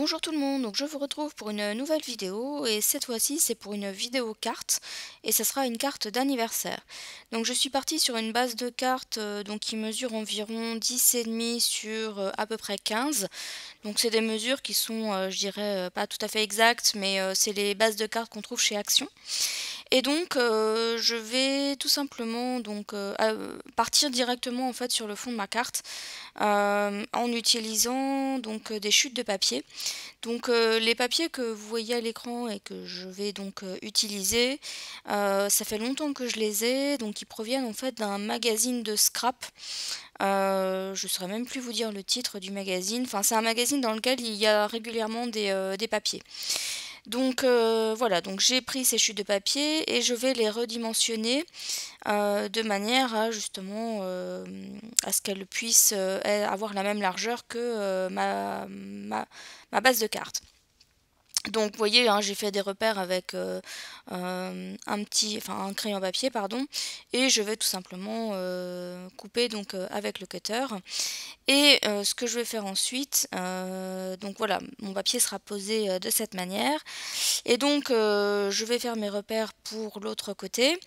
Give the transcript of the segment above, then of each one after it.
Bonjour tout le monde, donc je vous retrouve pour une nouvelle vidéo et cette fois-ci c'est pour une vidéo carte et ça sera une carte d'anniversaire. Donc je suis partie sur une base de cartes euh, donc qui mesure environ 10,5 sur euh, à peu près 15. Donc c'est des mesures qui sont euh, je dirais pas tout à fait exactes mais c'est les bases de cartes qu'on trouve chez Action. Et donc, euh, je vais tout simplement donc, euh, euh, partir directement en fait, sur le fond de ma carte en utilisant donc, des chutes de papier. Donc, les papiers que vous voyez à l'écran et que je vais donc utiliser, ça fait longtemps que je les ai, donc ils proviennent en fait d'un magazine de scrap. je ne saurais même plus vous dire le titre du magazine. Enfin, c'est un magazine dans lequel il y a régulièrement des papiers. Donc euh, voilà, donc j'ai pris ces chutes de papier et je vais les redimensionner euh, de manière à justement euh, à ce qu'elles puissent avoir la même largeur que ma, ma, base de cartes. Donc vous voyez, hein, j'ai fait des repères avec euh, euh, un petit, enfin un crayon papier, pardon, et je vais tout simplement euh, couper donc avec le cutter. Et ce que je vais faire ensuite, donc voilà, mon papier sera posé de cette manière. Et donc je vais faire mes repères pour l'autre côté.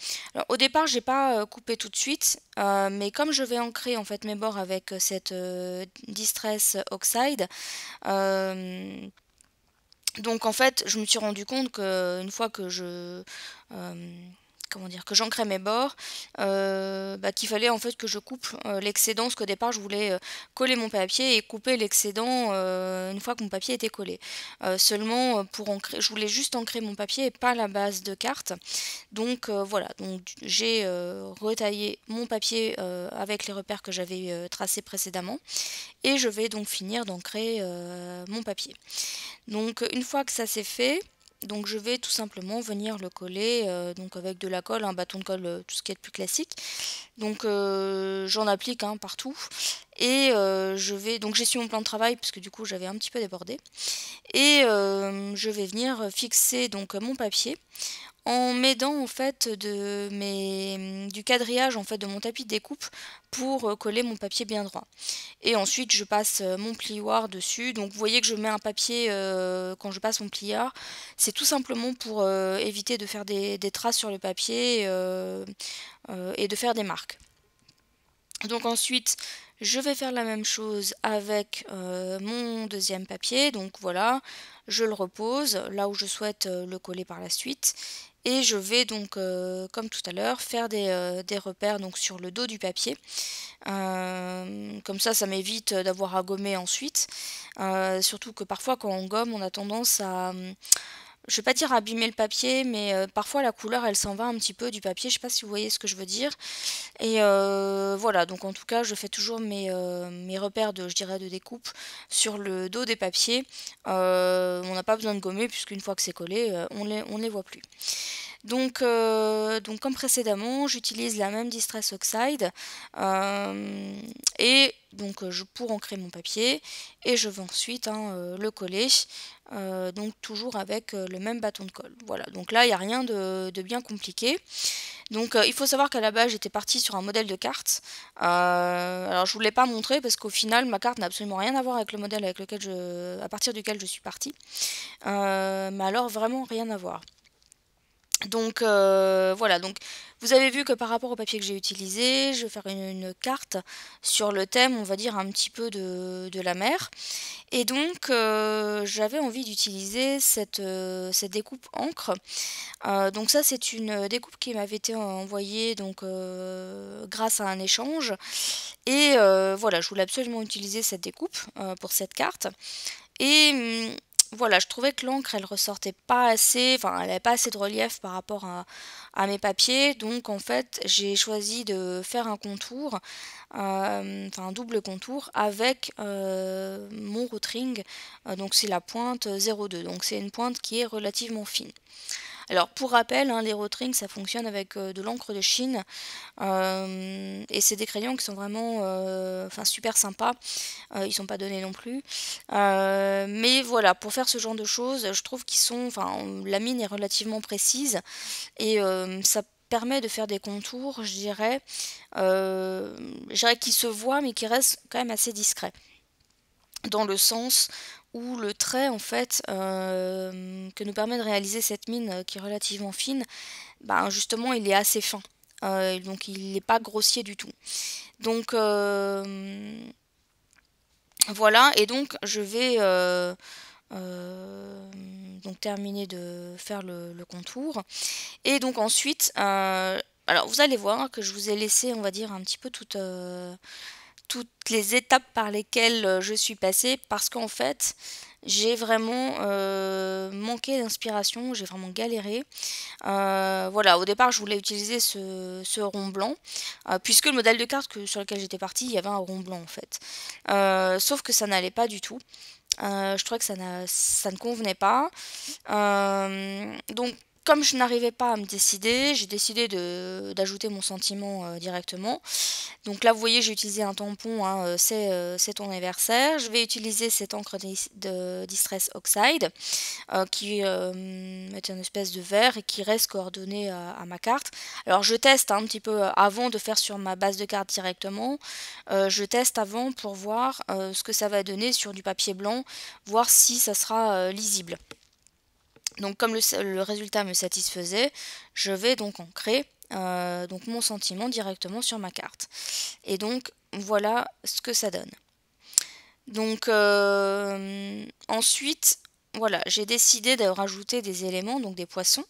au départ, j'ai pas coupé tout de suite, mais comme je vais ancrer en fait mes bords avec cette distress oxide donc en fait, je me suis rendu compte qu'une fois que je, euh, comment dire, que j'ancrais mes bords, euh, bah, qu'il fallait en fait que je coupe euh, l'excédent, parce qu'au départ je voulais euh, coller mon papier et couper l'excédent une fois que mon papier était collé. seulement pour je voulais juste ancrer mon papier et pas la base de carte. Donc voilà, donc j'ai retaillé mon papier avec les repères que j'avais tracés précédemment et je vais donc finir d'ancrer mon papier. Donc une fois que ça c'est fait, donc je vais tout simplement venir le coller euh, donc avec de la colle, un bâton de colle, euh, tout ce qui est plus classique. Donc euh, j'en applique hein, partout. Et euh, je vais donc j'ai su mon plan de travail parce que du coup j'avais un petit peu débordé. Et euh, je vais venir fixer donc mon papier en m'aidant en fait de mes, du quadrillage en fait de mon tapis de découpe pour euh, coller mon papier bien droit. Et ensuite je passe mon plioir dessus. Donc vous voyez que je mets un papier quand je passe mon plioir. C'est tout simplement pour éviter de faire des, des, traces sur le papier et de faire des marques. Donc ensuite, je vais faire la même chose avec euh, mon deuxième papier, donc voilà, je le repose là où je souhaite euh, le coller par la suite. Et je vais donc, euh, comme tout à l'heure, faire des, des, repères donc, sur le dos du papier. comme ça, ça m'évite d'avoir à gommer ensuite. surtout que parfois, quand on gomme, on a tendance à je vais pas dire abîmer le papier, mais euh, parfois la couleur elle s'en va un petit peu du papier, je sais pas si vous voyez ce que je veux dire. Et euh, voilà, donc en tout cas je fais toujours mes, euh, mes, repères de, je dirais, de découpe sur le dos des papiers. on n'a pas besoin de gommer puisqu'une fois que c'est collé, on ne on les voit plus. Donc, euh, donc comme précédemment, j'utilise la même Distress Oxide euh, et donc euh, je pour ancrer mon papier et je vais ensuite hein, le coller donc toujours avec le même bâton de colle voilà donc là il n'y a rien de, bien compliqué donc il faut savoir qu'à la base j'étais partie sur un modèle de carte alors je ne vous l'ai pas montré parce qu'au final ma carte n'a absolument rien à voir avec le modèle avec lequel je, à partir duquel je suis partie mais alors vraiment rien à voir donc euh, voilà, donc vous avez vu que par rapport au papier que j'ai utilisé, je vais faire une, carte sur le thème, on va dire, un petit peu de, la mer. Et donc euh, j'avais envie d'utiliser cette, euh, cette, découpe encre. donc ça c'est une découpe qui m'avait été envoyée donc, grâce à un échange. Et voilà, je voulais absolument utiliser cette découpe pour cette carte. Et hum, voilà, je trouvais que l'encre, elle ressortait pas assez, enfin, elle n'avait pas assez de relief par rapport à, mes papiers. Donc, en fait, j'ai choisi de faire un contour, euh, un double contour avec euh, mon routing. Euh, donc, c'est la pointe 0,2. Donc, c'est une pointe qui est relativement fine. Alors pour rappel, hein, les Rotring ça fonctionne avec euh, de l'encre de Chine euh, et c'est des crayons qui sont vraiment euh, enfin super sympas. ils sont pas donnés non plus. mais voilà, pour faire ce genre de choses, je trouve qu'ils sont enfin la mine est relativement précise et ça permet de faire des contours, je dirais, je dirais qu'ils se voient mais qui restent quand même assez discrets dans le sens où le trait en fait euh, que nous permet de réaliser cette mine euh, qui est relativement fine, ben justement il est assez fin. Euh, donc il n'est pas grossier du tout. Donc voilà, et donc je vais donc terminer de faire le, le, contour. Et donc ensuite, alors vous allez voir que je vous ai laissé on va dire un petit peu toute toutes les étapes par lesquelles euh, je suis passée parce qu'en fait j'ai vraiment euh, manqué d'inspiration, j'ai vraiment galéré. Euh, voilà, au départ je voulais utiliser ce, rond blanc, puisque le modèle de carte sur lequel j'étais partie, il y avait un rond blanc en fait. sauf que ça n'allait pas du tout. je trouvais que ça, ça ne convenait pas. donc comme je n'arrivais pas à me décider, j'ai décidé d'ajouter mon sentiment euh, directement. Donc là, vous voyez, j'ai utilisé un tampon, hein, euh, euh, c'est ton anniversaire. Je vais utiliser cette encre de, Distress Oxide, qui est une espèce de verre et qui reste coordonnée à, ma carte. Alors je teste un petit peu avant de faire sur ma base de carte directement. je teste avant pour voir ce que ça va donner sur du papier blanc, voir si ça sera lisible. Donc comme le, résultat me satisfaisait, je vais donc ancrer euh, donc mon sentiment directement sur ma carte. Et donc voilà ce que ça donne. Donc euh, ensuite, voilà, j'ai décidé de rajouter des éléments, donc des poissons.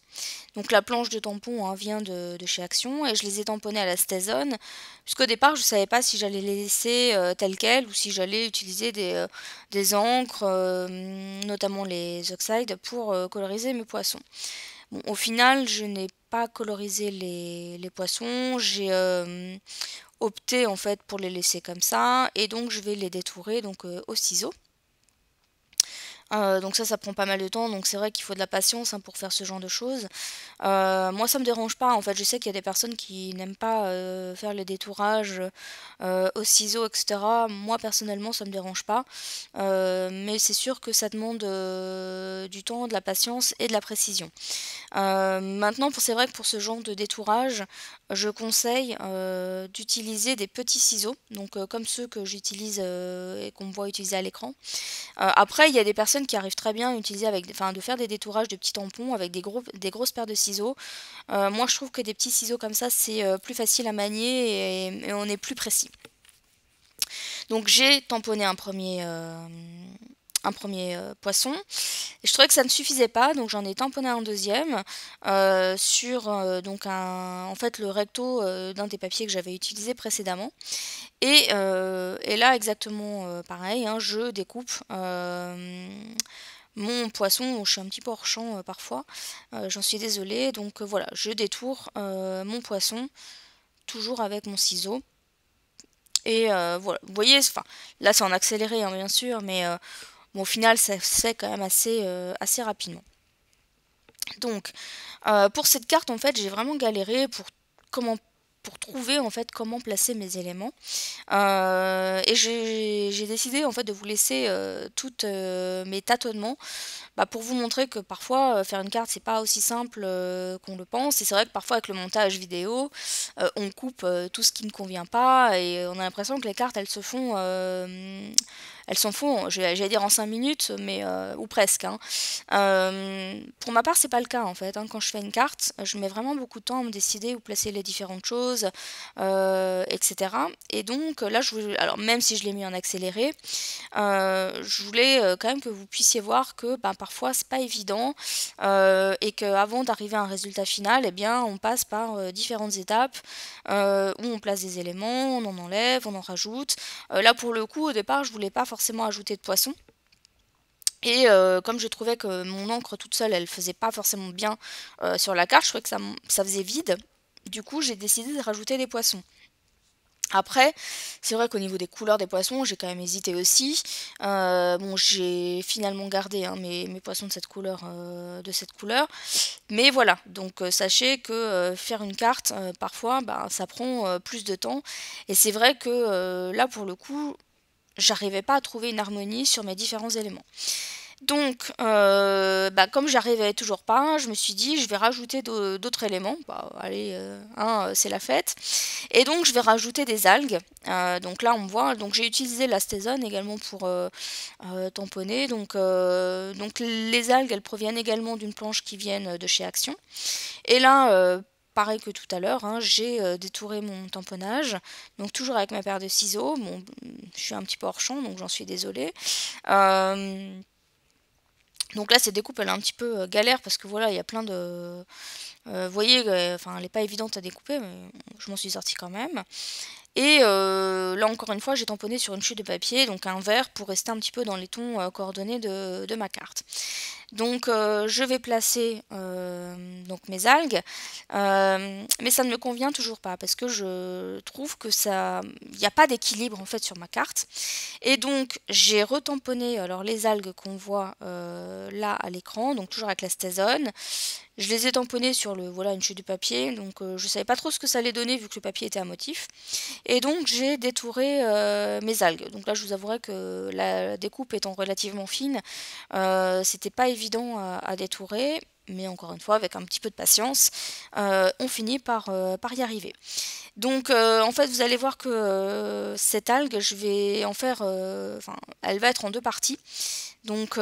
Donc la planche de tampon hein, vient de, chez Action et je les ai tamponnés à la Stazone. puisqu'au départ je ne savais pas si j'allais les laisser euh, tels telles quelles ou si j'allais utiliser des, euh, encres, euh, notamment les oxides, pour coloriser mes poissons. au final, je n'ai pas colorisé les, poissons, j'ai opté en fait pour les laisser comme ça et donc je vais les détourer donc, au ciseau. Euh, donc ça, ça prend pas mal de temps. Donc c'est vrai qu'il faut de la patience hein, pour faire ce genre de choses. Euh, moi, ça me dérange pas. En fait, je sais qu'il y a des personnes qui n'aiment pas euh, faire les détourages au ciseau, etc. Moi, personnellement, ça me dérange pas. mais c'est sûr que ça demande du temps, de la patience et de la précision. maintenant, c'est vrai que pour ce genre de détourage, je conseille euh, d'utiliser des petits ciseaux, donc euh, comme ceux que j'utilise euh, et qu'on voit utiliser à l'écran. après, il y a des personnes qui arrivent très bien à utiliser avec, de faire des détourages de petits tampons avec des, des grosses paires de ciseaux. moi, je trouve que des petits ciseaux comme ça, c'est plus facile à manier et, et, on est plus précis. Donc, j'ai tamponné un premier un premier euh, poisson. Et je trouvais que ça ne suffisait pas, donc j'en ai tamponné un deuxième euh, sur euh, donc un, en fait le recto d'un des papiers que j'avais utilisé précédemment. Et, et là exactement pareil, hein, je découpe mon poisson, je suis un petit peu hors champ parfois, j'en suis désolé donc voilà, je détourne mon poisson, toujours avec mon ciseau. Et voilà, vous voyez, enfin, là c'est en accéléré hein, bien sûr, mais Bon, au final, ça se fait quand même assez, euh, assez rapidement. Donc, euh, pour cette carte, en fait, j'ai vraiment galéré pour, comment, pour trouver en fait comment placer mes éléments. Euh, et j'ai décidé en fait de vous laisser toutes mes tâtonnements bah, pour vous montrer que parfois faire une carte c'est pas aussi simple qu'on le pense. Et c'est vrai que parfois avec le montage vidéo, on coupe tout ce qui ne convient pas et on a l'impression que les cartes elles se font elles s'en font, j'allais dire en 5 minutes, mais euh, ou presque. Hein. Euh, pour ma part, c'est pas le cas en fait. Hein. Quand je fais une carte, je mets vraiment beaucoup de temps à me décider où placer les différentes choses, euh, etc. Et donc là, je voulais, alors même si je l'ai mis en accéléré, je voulais quand même que vous puissiez voir que ben, parfois c'est pas évident et qu'avant d'arriver à un résultat final, eh bien on passe par différentes étapes où on place des éléments, on en enlève, on en rajoute. là pour le coup, au départ, je voulais pas forcément ajouter de poisson. Et euh, comme je trouvais que mon encre toute seule, elle faisait pas forcément bien euh, sur la carte, je trouvais que ça, ça faisait vide. Du coup, j'ai décidé de rajouter des poissons. Après, c'est vrai qu'au niveau des couleurs des poissons, j'ai quand même hésité aussi. Euh, bon, j'ai finalement gardé hein, mes, mes, poissons de cette couleur, de cette couleur. Mais voilà, donc sachez que faire une carte, parfois, bah, ça prend plus de temps. Et c'est vrai que là, pour le coup, j'arrivais pas à trouver une harmonie sur mes différents éléments. Donc, euh, bah, comme j'arrivais toujours pas, je me suis dit, je vais rajouter d'autres éléments. Bah, allez, euh, euh, c'est la fête. Et donc, je vais rajouter des algues. donc là, on voit. Donc, j'ai utilisé la également pour tamponner. Donc, donc, les algues, elles proviennent également d'une planche qui vient de chez Action. Et là, pareil que tout à l'heure, hein, j'ai euh, détouré mon tamponnage, donc toujours avec ma paire de ciseaux. je suis un petit peu hors champ, donc j'en suis désolée. Euh, donc là, cette découpe, elle est un petit peu euh, galère parce que voilà, il y a plein de euh, vous voyez, euh, enfin, elle n'est pas évidente à découper, mais je m'en suis sortie quand même. Et euh, là encore une fois, j'ai tamponné sur une chute de papier, donc un verre pour rester un petit peu dans les tons coordonnés de, ma carte. Donc je vais placer donc mes algues, mais ça ne me convient toujours pas parce que je trouve que ça, il n'y a pas d'équilibre en fait sur ma carte. Et donc j'ai retamponné alors les algues qu'on voit là à l'écran, donc toujours avec la stézone. Je les ai tamponnées sur voilà une chute de papier. Donc euh, je savais pas trop ce que ça allait donner vu que le papier était à motif. Et donc j'ai détouré euh, mes algues. Donc là je vous avouerai que la découpe étant relativement fine, euh, c'était pas évident à, détourer. Mais encore une fois, avec un petit peu de patience, on finit par, par y arriver. Donc en fait vous allez voir que cette algue je vais en faire, enfin elle va être en deux parties. Donc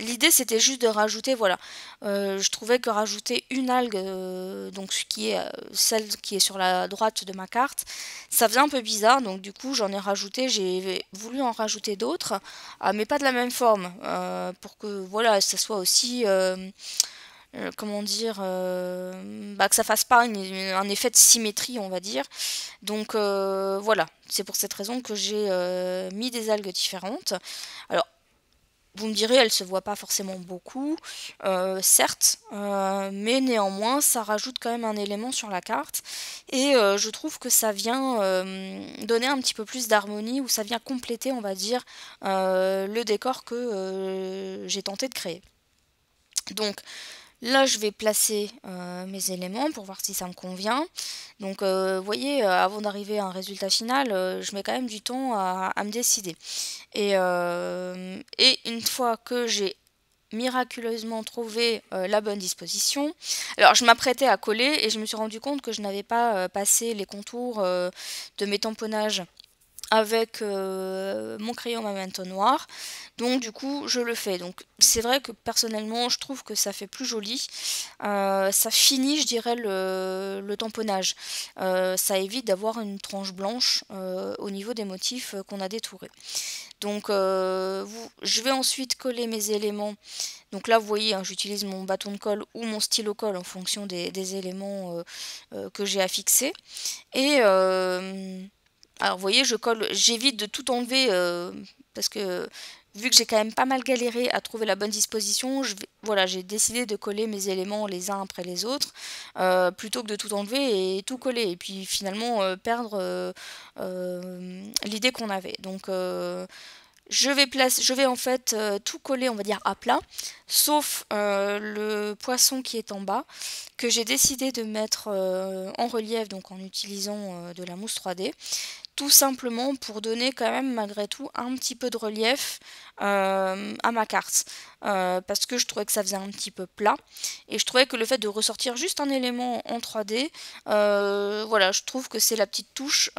L'idée c'était juste de rajouter, voilà, euh, je trouvais que rajouter une algue, euh, donc ce qui est euh, celle qui est sur la droite de ma carte, ça faisait un peu bizarre, donc du coup j'en ai rajouté, j'ai voulu en rajouter d'autres, ah, mais pas de la même forme, pour que voilà, ça soit aussi, comment dire, bah, que ça fasse pas un effet de symétrie, on va dire. Donc voilà, c'est pour cette raison que j'ai mis des algues différentes. Alors vous me direz, elle se voit pas forcément beaucoup, euh, certes, euh, mais néanmoins, ça rajoute quand même un élément sur la carte. Et euh, je trouve que ça vient donner un petit peu plus d'harmonie, ou ça vient compléter, on va dire, le décor que j'ai tenté de créer. Donc, Là, je vais placer euh, mes éléments pour voir si ça me convient. Donc, euh, vous voyez, euh, avant d'arriver à un résultat final, je mets quand même du temps à, me décider. Et, et, une fois que j'ai miraculeusement trouvé la bonne disposition, alors je m'apprêtais à coller et je me suis rendu compte que je n'avais pas passé les contours de mes tamponnages avec euh, mon crayon Memento noir. Donc du coup, je le fais. Donc c'est vrai que personnellement, je trouve que ça fait plus joli. Euh, ça finit, je dirais, le, tamponnage. Euh, ça évite d'avoir une tranche blanche au niveau des motifs qu'on a détourés. Donc vous, je vais ensuite coller mes éléments. Donc là, vous voyez, hein, j'utilise mon bâton de colle ou mon stylo colle en fonction des, des éléments que j'ai affixés. Et alors vous voyez, je colle, j'évite de tout enlever euh, parce que vu que j'ai quand même pas mal galéré à trouver la bonne disposition, voilà, j'ai décidé de coller mes éléments les uns après les autres, euh, plutôt que de tout enlever et tout coller, et puis finalement euh, perdre l'idée qu'on avait. Donc je vais, je vais en fait tout coller, on va dire, à plat, sauf le poisson qui est en bas, que j'ai décidé de mettre en relief, donc en utilisant de la mousse 3D tout simplement pour donner quand même malgré tout un petit peu de relief euh, à ma carte euh, parce que je trouvais que ça faisait un petit peu plat et je trouvais que le fait de ressortir juste un élément en 3D euh, voilà je trouve que c'est la petite touche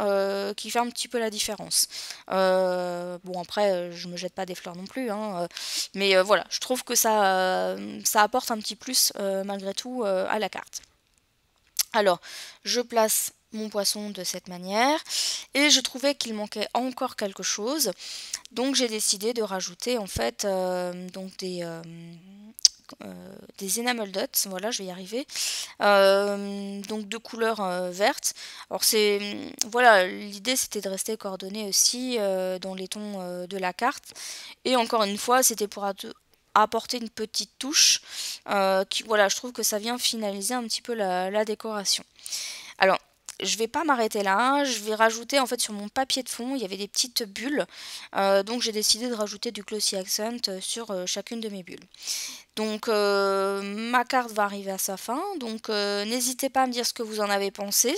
qui fait un petit peu la différence bon après je me jette pas des fleurs non plus hein, mais voilà je trouve que ça ça apporte un petit plus malgré tout à la carte alors je place mon poisson de cette manière et je trouvais qu'il manquait encore quelque chose donc j'ai décidé de rajouter en fait euh, donc des euh, euh, des enamel dots, voilà je vais y arriver donc de couleur verte alors c'est voilà l'idée c'était de rester coordonné aussi dans les tons de la carte et encore une fois c'était pour apporter une petite touche qui voilà je trouve que ça vient finaliser un petit peu la, la décoration alors je vais pas m'arrêter là, hein. je vais rajouter en fait sur mon papier de fond, il y avait des petites bulles, euh, donc j'ai décidé de rajouter du glossy accent euh, sur euh, chacune de mes bulles. Donc euh, ma carte va arriver à sa fin, donc euh, n'hésitez pas à me dire ce que vous en avez pensé.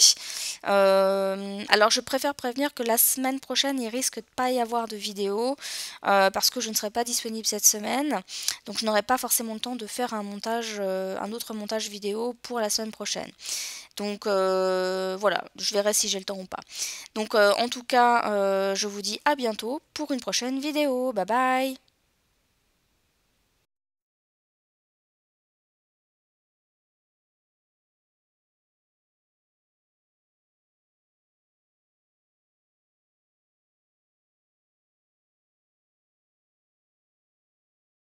Euh, alors je préfère prévenir que la semaine prochaine il risque de pas y avoir de vidéo parce que je ne serai pas disponible cette semaine, donc je n'aurai pas forcément le temps de faire un montage, un autre montage vidéo pour la semaine prochaine. Donc voilà, je verrai si j'ai le temps ou pas. Donc en tout cas, je vous dis à bientôt pour une prochaine vidéo. Bye bye